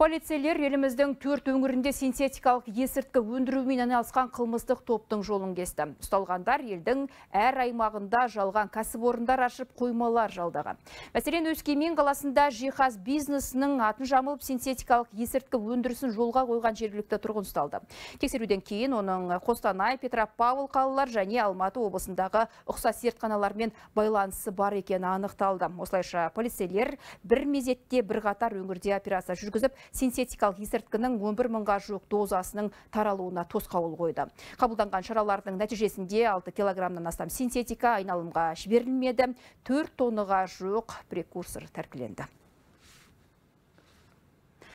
Полицейлер еліміздің төрт өңірінде синтетикалық есірткі өндірумен айналысқан қылмыстық топтың жолын кесті. Ұсталғандар елдің әр аймағында жалған кәсіпорындар ашып қоймалар жалдаған. Мәселен, Өскемен қаласында жиһаз бизнесінің атын жамылып синтетикалық есірткі өндірісін жолға қойған жергілікті тұрғын ұсталды. Тексеруден кейін оның Қостанай, Петропавл қалалар және Алматы облысындағы ұқсас зертханалармен байланысы бар екені анықталды. Осылайша полицейлер бір мезетте бірқатар өңірде операция жүргізіп, синтетикалық есірткінің 11 мыңға жуық дозасының таралуына тосқауыл қойды. Қабылданған шаралардың нәтижесінде 6 килограммнан астам синтетика айналымға жіберілмеді, 4 тоннаға жуық прекурсор тәркіленді.